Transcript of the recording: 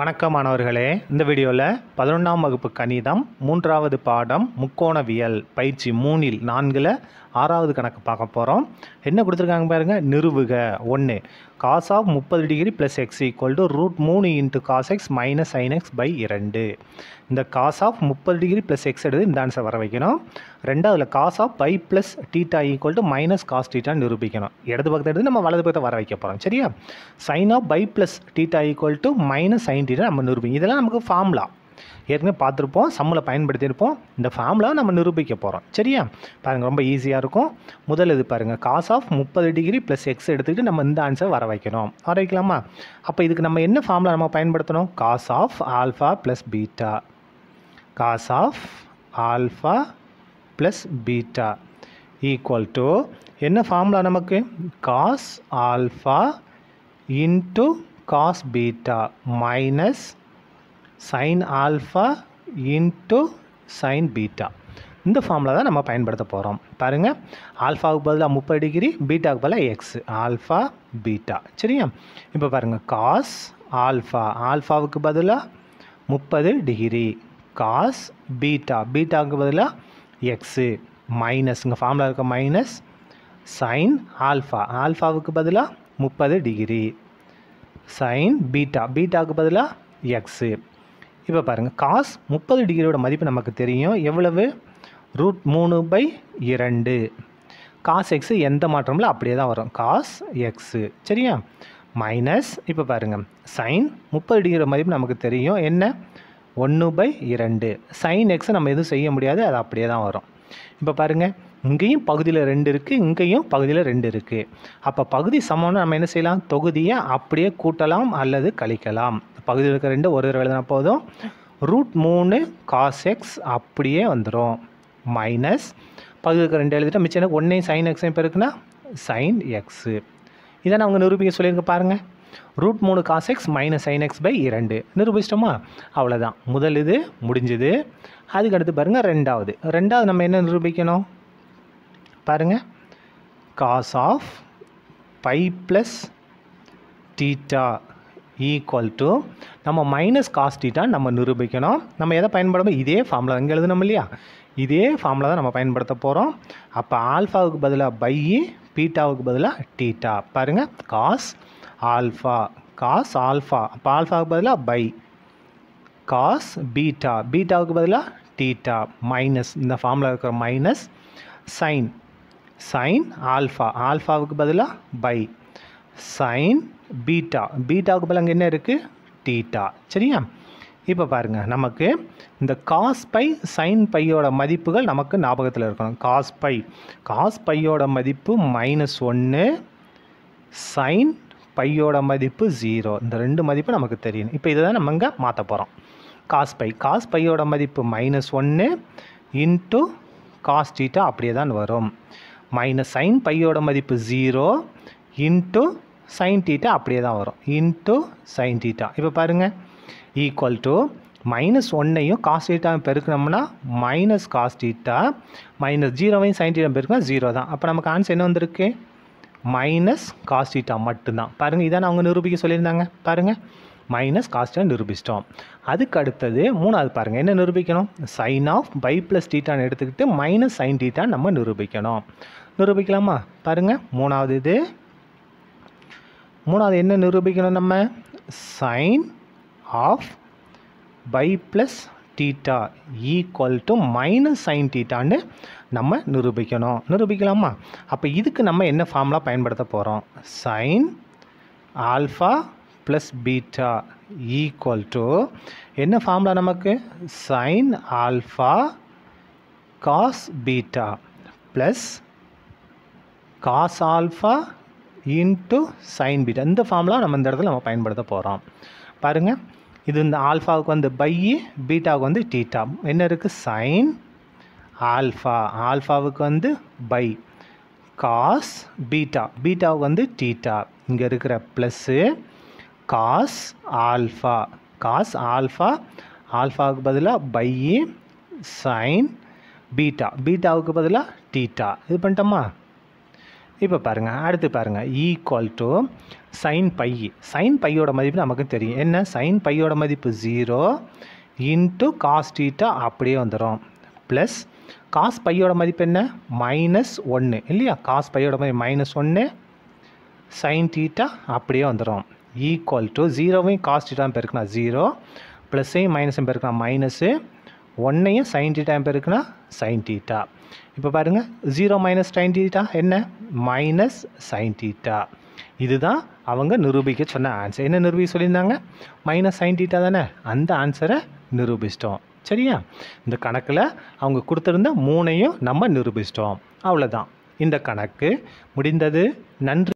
வணக்கம் மாணவர்களே இந்த வீடியோவில் பதினொன்றாம் வகுப்பு கணிதம் மூன்றாவது பாடம் முக்கோணவியல் பயிற்சி மூணில் நான்கில் ஆறாவது கணக்கு பார்க்க போகிறோம் என்ன கொடுத்துருக்காங்க பாருங்கள் நிறுவுக ஒன்று காஸ் ஆஃப் முப்பது degree plus X equal to root மூணு into cos X minus sine X by இரண்டு இந்த காஸ் ஆஃப் முப்பது டிகிரி ப்ளஸ் எக்ஸ் எடுத்து இந்த ஆன்சர் வர வைக்கணும் ரெண்டாவதுல cos of pi plus theta equal to minus cos theta நிரூபிக்கணும் இடது பக்கத்தை எடுத்து நம்ம வலது பக்கத்தை வர வைக்க போகிறோம் சரியா sine of pi plus theta equal to minus sine theta நம்ம நிரூபிக்கணும் இதெல்லாம் நமக்கு ஃபார்ம்லாம் ஏற்கனவே பார்த்துருப்போம் சம்மில் பயன்படுத்தியிருப்போம் இந்த ஃபார்முலாவை நம்ம நிரூபிக்க போகிறோம் சரியா பாருங்கள் ரொம்ப ஈஸியாக இருக்கும் முதல் இது பாருங்கள் காஸ் ஆஃப் முப்பது டிகிரி ப்ளஸ் எக்ஸ் எடுத்துக்கிட்டு நம்ம இந்த ஆன்சர் வர வைக்கணும் வர வைக்கலாமா அப்போ இதுக்கு நம்ம என்ன ஃபார்முலா நம்ம பயன்படுத்தணும் cos of alpha plus beta cos of alpha plus beta equal to என்ன ஃபார்முலா நமக்கு cos alpha into cos beta minus sine alpha into sine beta இந்த ஃபார்மில் தான் நம்ம பயன்படுத்த போகிறோம் பாருங்கள் ஆல்ஃபாவுக்கு பதிலாக முப்பது டிகிரி பீட்டாவுக்கு பதிலாக எக்ஸ் ஆல்ஃபா பீட்டா சரியா இப்போ பாருங்கள் காஸ் ஆல்ஃபா ஆல்ஃபாவுக்கு பதிலாக முப்பது டிகிரி காஸ் பீட்டா பீட்டாவுக்கு பதிலாக எக்ஸு மைனஸ் இங்கே ஃபார்மில் இருக்க மைனஸ் சைன் ஆல்ஃபா ஆல்ஃபாவுக்கு பதிலாக முப்பது டிகிரி சைன் பீட்டா பீட்டாவுக்கு பதிலாக எக்ஸு இப்போ பாருங்கள் காஸ் முப்பது டிகிரியோட மதிப்பு நமக்கு தெரியும் எவ்வளவு ரூட் மூணு பை இரண்டு காஸ் எக்ஸு எந்த மாற்றமில்ல அப்படியே தான் வரும் காஸ் எக்ஸு சரியா மைனஸ் இப்போ பாருங்கள் சைன் முப்பது டிகிரி மதிப்பு நமக்கு தெரியும் என்ன ஒன்று பை இரண்டு சைன் எக்ஸை நம்ம எதுவும் செய்ய முடியாது அது அப்படியே தான் வரும் இப்போ பாருங்கள் இங்கேயும் பகுதியில் ரெண்டு இருக்குது இங்கேயும் பகுதியில் ரெண்டு இருக்குது அப்போ பகுதி சமம்னு நம்ம என்ன செய்யலாம் தொகுதியை அப்படியே கூட்டலாம் அல்லது கழிக்கலாம் பகுதியில் இருக்கிற ரெண்டு ஒரு தடவை எழுதினா போதும் ரூட் மூணு காஸ் எக்ஸ் அப்படியே வந்துடும் மைனஸ் பகுதியில் இருக்க ரெண்டு எழுதிட்டு மிச்சம் எனக்கு ஒன்றையும் சைன் எக்ஸையும் இப்போ இருக்குன்னா சைன் எக்ஸு இதை நான் அவங்க நிரூபிக்க சொல்லியிருக்க பாருங்கள் ரூட் மூணு cos X minus sine X by இரண்டு நிரூபிச்சிட்டோமா அவ்வளோதான் முதல் இது முடிஞ்சது அதுக்கடுத்து பாருங்கள் ரெண்டாவது ரெண்டாவது நம்ம என்ன நிரூபிக்கணும் பாருங்கள் cos of pi plus theta equal to நம்ம மைனஸ் காஸ் டீட்டா நம்ம நிரூபிக்கணும் நம்ம எதை பயன்படுத்தும் இதே ஃபார்மில் அங்கே எழுதணும் இல்லையா இதே ஃபார்மில் தான் நம்ம பயன்படுத்த போகிறோம் அப்போ ஆல்ஃபாவுக்கு பதிலாக பை பீட்டாவுக்கு பதிலாக டீட்டா பாருங்கள் காஸ் ஆல்ஃபா காஸ் ஆல்ஃபா அப்போ ஆல்ஃபாவுக்கு பதிலாக பை காஸ் பீட்டா பீட்டாவுக்கு பதிலாக டீட்டா மைனஸ் இந்த ஃபார்மில் இருக்கிற மைனஸ் சைன் சைன் ஆல்ஃபா ஆல்ஃபாவுக்கு பதிலாக பை சைன் பீட்டா பீட்டாவுக்கு பதிலாக அங்கே என்ன இருக்குது டீட்டா சரியா இப்போ பாருங்கள் நமக்கு இந்த காஸ் பை சைன் பையோட மதிப்புகள் நமக்கு ஞாபகத்தில் இருக்கணும் காஸ் பை காஸ் பையோட மதிப்பு மைனஸ் ஒன்று சைன் பையோட மதிப்பு ஜீரோ இந்த ரெண்டு மதிப்பு நமக்கு தெரியணும் இப்போ இதை தான் நம்ம இங்கே மாற்ற போகிறோம் காஸ் பை காஸ் பையோட மதிப்பு மைனஸ் ஒன்று இன்ட்டு காஸ் டீட்டா அப்படியே தான் வரும் மைனஸ் சைன் பையோட மதிப்பு ஜீரோ இன்ட்டு சைன் டீட்டா அப்படியே தான் வரும் இன்ட்டு சைன் டீட்டா இப்போ பாருங்கள் ஈக்குவல் டு மைனஸ் ஒன்னையும் காஸ் டீட்டாவும் பெருக்கணும்னா மைனஸ் காஸ் டீட்டா மைனஸ் ஜீரோவையும் சைன் டீட்டா பெருக்கணும் ஜீரோ தான் அப்போ நமக்கு ஆன்சர் என்ன வந்திருக்கு மைனஸ் காஸ்டீட்டா மட்டும்தான் பாருங்கள் இதான் அவங்க நிரூபிக்க சொல்லியிருந்தாங்க பாருங்கள் மைனஸ் காஸ்டை நிரூபிச்சிட்டோம் அதுக்கு அடுத்தது மூணாவது பாருங்கள் என்ன நிரூபிக்கணும் சைன் ஆஃப் பை ப்ளஸ் டீட்டான்னு எடுத்துக்கிட்டு மைனஸ் சைன் டீட்டா நம்ம நிரூபிக்கணும் நிரூபிக்கலாமா பாருங்கள் மூணாவது இது மூணாவது என்ன நிரூபிக்கணும் நம்ம sine of pi plus theta equal to minus sine தீட்டான்னு நம்ம நிரூபிக்கணும் நிரூபிக்கலாமா அப்போ இதுக்கு நம்ம என்ன ஃபார்முலா பயன்படுத்த போகிறோம் sine alpha plus beta equal to என்ன ஃபார்முலா நமக்கு sine alpha cos beta plus cos alpha into sine beta இந்த ஃபார்முலா நம்ம இந்த இடத்துல நம்ம பயன்படுத்த போகிறோம் பாருங்கள் இது இந்த ஆல்ஃபாவுக்கு வந்து பையி பீட்டாவுக்கு வந்து டீட்டா என்ன இருக்குது சைன் ஆல்ஃபா ஆல்ஃபாவுக்கு வந்து பை காஸ் பீட்டா பீட்டாவுக்கு வந்து டீட்டா இங்கே இருக்கிற plus cos alpha cos alpha ஆல்ஃபாவுக்கு பதிலாக பையி சைன் பீட்டா பீட்டாவுக்கு பதிலாக டீட்டா இது பண்ணிட்டோமா இப்போ பாருங்கள் அடுத்து பாருங்கள் equal to sine pi sine பையோட மதிப்பு நமக்கு தெரியும் என்ன சைன் பையோட மதிப்பு ஜீரோ இன்ட்டு காஸ் டீட்டா அப்படியே வந்துடும் ப்ளஸ் காஸ் பையோட மதிப்பு என்ன மைனஸ் ஒன்று இல்லையா காஸ் பையோட மதிப்பு மைனஸ் ஒன்று சைன் டீட்டா அப்படியே வந்துடும் ஈக்குவல் டு ஜீரோவையும் காஸ் டீட்டாவும் ஜீரோ ப்ளஸ்ஸையும் மைனஸும் பெருக்குனா மைனஸு ஒன்றையும் சைன் டீட்டா பெருக்குனா சைன் டீட்டா இப்போ பாருங்கள் ஜீரோ மைனஸ் சைன் டீட்டா என்ன மைனஸ் சைன் டீட்டா இதுதான் அவங்க நிரூபிக்க சொன்ன ஆன்சர் என்ன நிரூபிக்க சொல்லியிருந்தாங்க மைனஸ் சைன் டீட்டா தானே அந்த ஆன்சரை நிரூபிச்சிட்டோம் சரியா இந்த கணக்கில் அவங்க கொடுத்துருந்த மூணையும் நம்ம நிரூபிச்சிட்டோம் அவ்வளோதான் இந்த கணக்கு முடிந்தது நன்றி